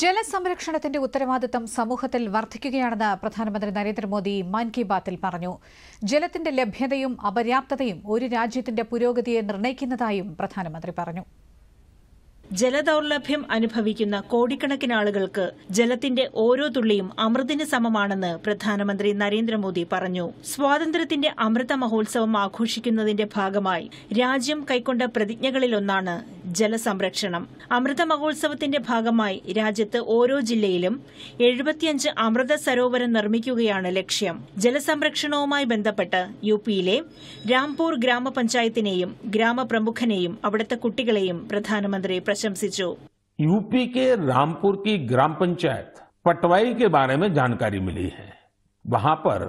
ജലസംരക്ഷണത്തിന്റെ ഉത്തരവാദിത്തം സമൂഹത്തിൽ വർദ്ധിക്കുകയാണെന്ന് പ്രധാനമന്ത്രി നരേന്ദ്രമോദി മൻ കി ബാത്തിൽ പറഞ്ഞു ജലത്തിന്റെ ലഭ്യതയും അപര്യാപ്തതയും ഒരു രാജ്യത്തിന്റെ പുരോഗതിയെ നിർണയിക്കുന്നതായും പ്രധാനമന്ത്രി പറഞ്ഞു ജലദൌർലഭ്യം അനുഭവിക്കുന്ന കോടിക്കണക്കിന് ആളുകൾക്ക് ജലത്തിന്റെ ഓരോ തുള്ളിയും അമൃതിന് സമമാണെന്ന് പ്രധാനമന്ത്രി നരേന്ദ്രമോദി പറഞ്ഞു സ്വാതന്ത്ര്യത്തിന്റെ അമൃത മഹോത്സവം ആഘോഷിക്കുന്നതിന്റെ ഭാഗമായി രാജ്യം കൈക്കൊണ്ട പ്രതിജ്ഞകളിലൊന്നാണ് ജലസംരക്ഷണം അമൃത മഹോത്സവത്തിന്റെ ഭാഗമായി രാജ്യത്ത് ഓരോ ജില്ലയിലും എഴുപത്തിയഞ്ച് അമൃത സരോവരം നിർമ്മിക്കുകയാണ് ലക്ഷ്യം ജലസംരക്ഷണവുമായി ബന്ധപ്പെട്ട് യു പിയിലെ രാംപൂർ ഗ്രാമപഞ്ചായത്തിനെയും ഗ്രാമപ്രമുഖനെയും അവിടുത്തെ കുട്ടികളെയും പ്രധാനമന്ത്രി പ്രശംസിച്ചു യു പി കെ रामपुर की ग्राम पंचायत पटवाई മിലി बारे में जानकारी मिली है वहां पर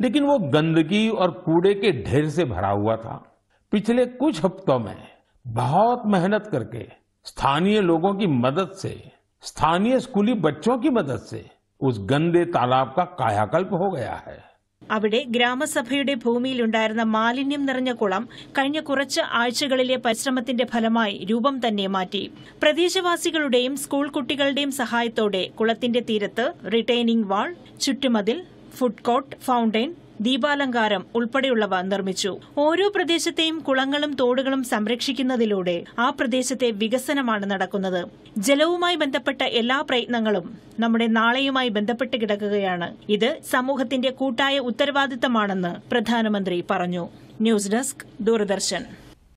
लेकिन वो गंदगी और कूड़े के ढेर से भरा हुआ था पिछले कुछ हफ्तों में बहुत मेहनत करके स्थानीय लोगों की मदद से स्थानीय स्कूली बच्चों की मदद से उस गंदे तालाब का कायाकल्प हो गया है അവിടെ ഗ്രാമസഭയുടെ ഭൂമിയിലുണ്ടായിരുന്ന മാലിന്യം നിറഞ്ഞ കുളം കഴിഞ്ഞ കുറച്ച് ആഴ്ചകളിലെ പരിശ്രമത്തിന്റെ ഫലമായി രൂപം തന്നെ മാറ്റി പ്രദേശവാസികളുടെയും സ്കൂൾ കുട്ടികളുടെയും സഹായത്തോടെ കുളത്തിന്റെ തീരത്ത് റിട്ടൈനിംഗ് വാൾ ചുറ്റുമതിൽ ഫുഡ് കോർട്ട് ഫൗണ്ടൻ ദീപാലങ്കാരം ഉൾപ്പെടെയുള്ളവ നിർമ്മിച്ചു ഓരോ പ്രദേശത്തെയും കുളങ്ങളും തോടുകളും സംരക്ഷിക്കുന്നതിലൂടെ ആ പ്രദേശത്തെ വികസനമാണ് നടക്കുന്നത് ജലവുമായി ബന്ധപ്പെട്ട എല്ലാ പ്രയത്നങ്ങളും നമ്മുടെ നാളെയുമായി ബന്ധപ്പെട്ട് കിടക്കുകയാണ് ഇത് സമൂഹത്തിന്റെ കൂട്ടായ ഉത്തരവാദിത്തമാണെന്ന് പ്രധാനമന്ത്രി പറഞ്ഞു ന്യൂസ് ഡെസ്ക് ദൂരദർശൻ